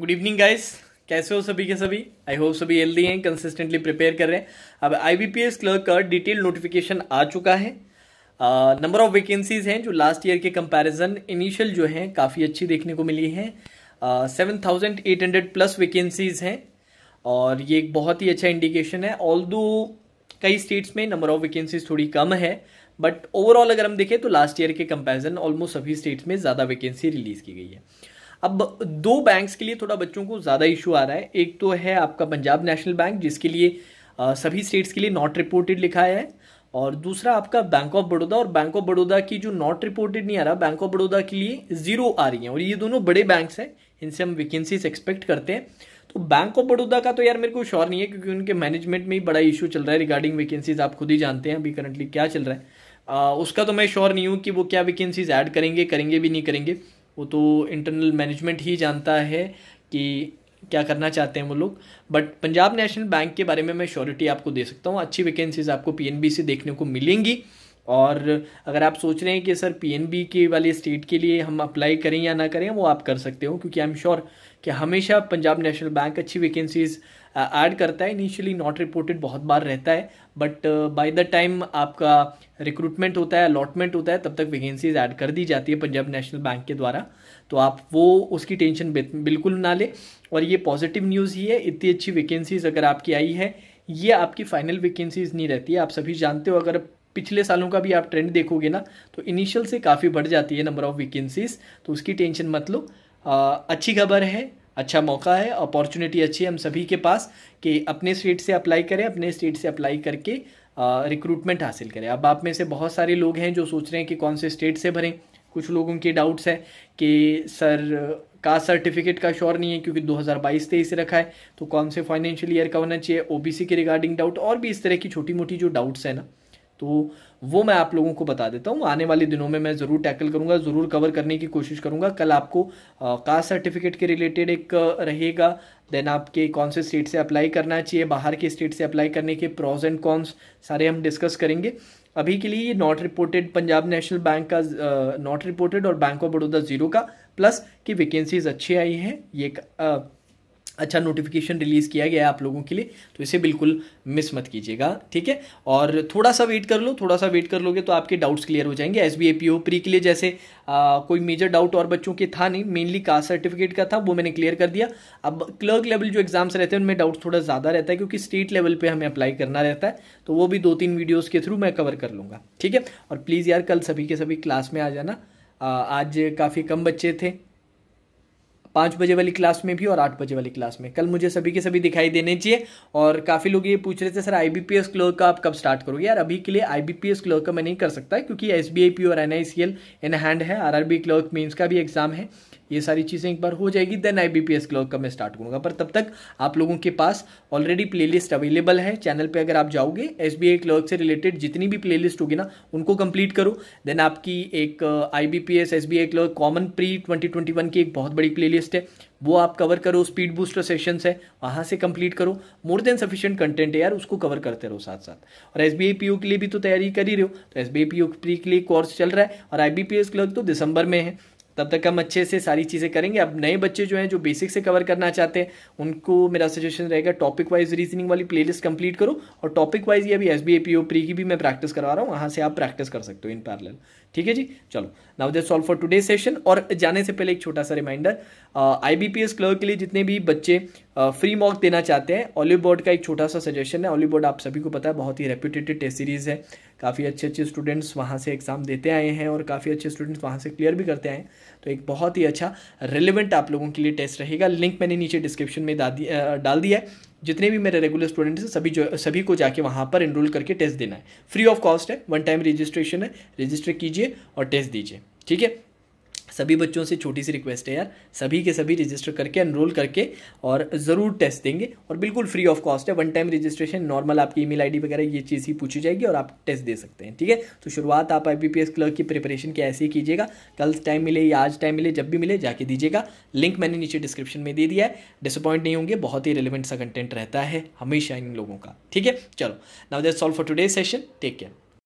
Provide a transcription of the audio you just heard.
good evening guys कैसे हो सभी के सभी आई होप सभी हेल्दी हैं कंसिस्टेंटली प्रिपेयर कर रहे हैं अब आईबीपीएस क्लर्क का डिटेल नोटिफिकेशन आ चुका है नंबर ऑफ वैकेंसीज हैं जो लास्ट ईयर के कंपैरिजन इनिशियल जो हैं काफ़ी अच्छी देखने को मिली हैं seven thousand eight hundred plus vacancies हैं और ये एक बहुत ही अच्छा इंडिकेशन है ऑल कई स्टेट्स में नंबर ऑफ वैकेंसीज थोड़ी कम है बट ओवरऑल अगर हम देखें तो लास्ट ईयर के कंपैरिजन ऑलमोस्ट सभी स्टेट्स में ज़्यादा वैकेंसी रिलीज़ की गई है अब दो बैंक्स के लिए थोड़ा बच्चों को ज़्यादा इशू आ रहा है एक तो है आपका पंजाब नेशनल बैंक जिसके लिए आ, सभी स्टेट्स के लिए नॉट रिपोर्टेड लिखा है और दूसरा आपका बैंक ऑफ बड़ौदा और बैंक ऑफ बड़ौदा की जो नॉट रिपोर्टेड नहीं आ रहा बैंक ऑफ बड़ौदा के लिए ज़ीरो आ रही है और ये दोनों बड़े बैंक्स हैं इनसे हम वैकेंसीज एक्सपेक्ट करते हैं तो बैंक ऑफ बड़ौदा का तो यार मेरे को श्योर नहीं है क्योंकि उनके मैनेजमेंट में ही बड़ा इशू चल रहा है रिगार्डिंग वैकेंसीज आप खुद ही जानते हैं अभी करंटली क्या चल रहा है आ, उसका तो मैं श्योर नहीं हूँ कि वो क्या वैकेंसीज ऐड करेंगे करेंगे भी नहीं करेंगे वो तो इंटरनल मैनेजमेंट ही जानता है कि क्या करना चाहते हैं वो लोग बट पंजाब नेशनल बैंक के बारे में मैं श्योरिटी आपको दे सकता हूँ अच्छी वैकेंसीज आपको पीएनबी से देखने को मिलेंगी और अगर आप सोच रहे हैं कि सर पीएनबी के वाले स्टेट के लिए हम अप्लाई करें या ना करें वो आप कर सकते हो क्योंकि आई एम श्योर कि हमेशा पंजाब नेशनल बैंक अच्छी वैकेंसीज़ ऐड करता है इनिशियली नॉट रिपोर्टेड बहुत बार रहता है बट बाय द टाइम आपका रिक्रूटमेंट होता है अलॉटमेंट होता है तब तक वैकेंसीज ऐड कर दी जाती है पंजाब नेशनल बैंक के द्वारा तो आप वो उसकी टेंशन बिल्कुल ना लें और ये पॉजिटिव न्यूज़ ही है इतनी अच्छी वैकेंसीज अगर आपकी आई है ये आपकी फाइनल वैकेंसीज नहीं रहती है आप सभी जानते हो अगर पिछले सालों का भी आप ट्रेंड देखोगे ना तो इनिशियल से काफ़ी बढ़ जाती है नंबर ऑफ़ वैकेंसीज तो उसकी टेंशन मत लो आ, अच्छी खबर है अच्छा मौका है अपॉर्चुनिटी अच्छी है हम सभी के पास कि अपने स्टेट से अप्लाई करें अपने स्टेट से अप्लाई करके रिक्रूटमेंट हासिल करें अब आप में से बहुत सारे लोग हैं जो सोच रहे हैं कि कौन से स्टेट से भरें कुछ लोगों के डाउट्स हैं कि सर का सर्टिफिकेट का श्योर नहीं है क्योंकि 2022 तेईस से रखा है तो कौन से फाइनेंशियल ईयर का होना चाहिए ओबीसी के रिगार्डिंग डाउट और भी इस तरह की छोटी मोटी जो डाउट्स हैं ना तो वो मैं आप लोगों को बता देता हूँ आने वाले दिनों में मैं ज़रूर टैकल करूँगा ज़रूर कवर करने की कोशिश करूँगा कल आपको कास्ट सर्टिफिकेट के रिलेटेड एक रहेगा देन आपके कौन से स्टेट से अप्लाई करना चाहिए बाहर के स्टेट से अप्लाई करने के प्रॉज एंड कॉन्स सारे हम डिस्कस करेंगे अभी के लिए ये not reported Punjab National Bank का नॉट रिपोर्टेड और बैंक ऑफ बड़ौदा जीरो का प्लस कि वैकेंसीज अच्छी आई हैं ये अच्छा नोटिफिकेशन रिलीज़ किया गया है आप लोगों के लिए तो इसे बिल्कुल मिस मत कीजिएगा ठीक है और थोड़ा सा वेट कर लो थोड़ा सा वेट कर लोगे तो आपके डाउट्स क्लियर हो जाएंगे S B A P O pre के लिए जैसे आ, कोई मेजर डाउट और बच्चों के था नहीं मेनली कास्ट सर्टिफिकेट का था वो मैंने क्लियर कर दिया अब क्लर्क लेवल जो एग्जाम्स रहते हैं उनमें डाउट थोड़ा ज़्यादा रहता है क्योंकि स्टेट लेवल पर हमें अप्लाई करना रहता है तो वो भी दो तीन वीडियोज़ के थ्रू मैं कवर कर लूँगा ठीक है और प्लीज़ यार कल सभी के सभी क्लास में आ जाना आज काफ़ी कम बच्चे थे पाँच बजे वाली क्लास में भी और आठ बजे वाली क्लास में कल मुझे सभी के सभी दिखाई देने चाहिए और काफ़ी लोग ये पूछ रहे थे sir I B P S clerk का आप कब स्टार्ट करोगे यार अभी के लिए I B P S clerk का मैं नहीं कर सकता क्योंकि S B I P O N I C L in hand है R R B clerk mains का भी एग्जाम है ये सारी चीज़ें एक बार हो जाएगी then I B P S clerk का मैं स्टार्ट करूँगा पर तब तक आप लोगों के पास ऑलरेडी प्ले लिस्ट अवेलेबल है चैनल पर अगर आप जाओगे एस बी आई क्लर्क से रिलेटेड जितनी भी प्ले लिस्ट होगी ना उनको कंप्लीट करो देन आपकी एक I B P S S B I clerk common pre twenty twenty one की एक बहुत बड़ी प्ले लिस्ट है वो आप कवर करो स्पीड बूस्टर सेशन है वहाँ से कंप्लीट करो मोर देन सफिशियंट कंटेंट है यार उसको कवर करते रहो साथ साथ और S B I P O के लिए भी तो तैयारी कर ही रहे हो तो S B I P O के लिए कोर्स चल रहा है और I B P S clerk तो दिसंबर में है तब तक हम अच्छे से सारी चीज़ें करेंगे अब नए बच्चे जो हैं जो बेसिक से कवर करना चाहते हैं उनको मेरा सजेशन रहेगा टॉपिक वाइज रीजनिंग वाली प्लेलिस्ट कंप्लीट करो और टॉपिक वाइज ये अभी S B A P O pre की भी मैं प्रैक्टिस करवा रहा हूँ वहाँ से आप प्रैक्टिस कर सकते हो इन पैरल ठीक है जी चलो now that's all for today session और जाने से पहले एक छोटा सा reminder I B P S clerk के लिए जितने भी बच्चे फ्री मॉक देना चाहते हैं ऑलिव बोर्ड का एक छोटा सा सजेशन है ऑलिव बोर्ड आप सभी को पता है बहुत ही रेप्यूटेटेड टेस्ट सीरीज़ है काफ़ी अच्छे अच्छे स्टूडेंट्स वहाँ से एग्ज़ाम देते आए हैं और काफ़ी अच्छे स्टूडेंट्स वहाँ से क्लियर भी करते आए हैं तो एक बहुत ही अच्छा रिलेवेंट आप लोगों के लिए टेस्ट रहेगा लिंक मैंने नीचे डिस्क्रिप्शन में डाल दिया है जितने भी मेरे रेगुलर स्टूडेंट्स हैं सभी जो सभी को जाके वहाँ पर इनरोल करके टेस्ट देना है फ्री ऑफ कॉस्ट है वन टाइम रजिस्ट्रेशन है रजिस्टर कीजिए और टेस्ट दीजिए ठीक है सभी बच्चों से छोटी सी रिक्वेस्ट है यार सभी के सभी रजिस्टर करके एनरोल करके और ज़रूर टेस्ट देंगे और बिल्कुल फ्री ऑफ कॉस्ट है वन टाइम रजिस्ट्रेशन नॉर्मल आपकी ईमेल आईडी वगैरह ये चीज़ ही पूछी जाएगी और आप टेस्ट दे सकते हैं ठीक है तो शुरुआत आप आई क्लर्क की प्रिपरेशन की ऐसे ही कीजिएगा कल टाइम मिले या आज टाइम मिले जब भी मिले जाके दीजिएगा लिंक मैंने नीचे डिस्क्रिप्शन में दे दिया है डिसअपॉइंट नहीं होंगे बहुत ही रिलेवेंट सा कंटेंट रहता है हमेशा इन लोगों का ठीक है चलो now that's all for today session take care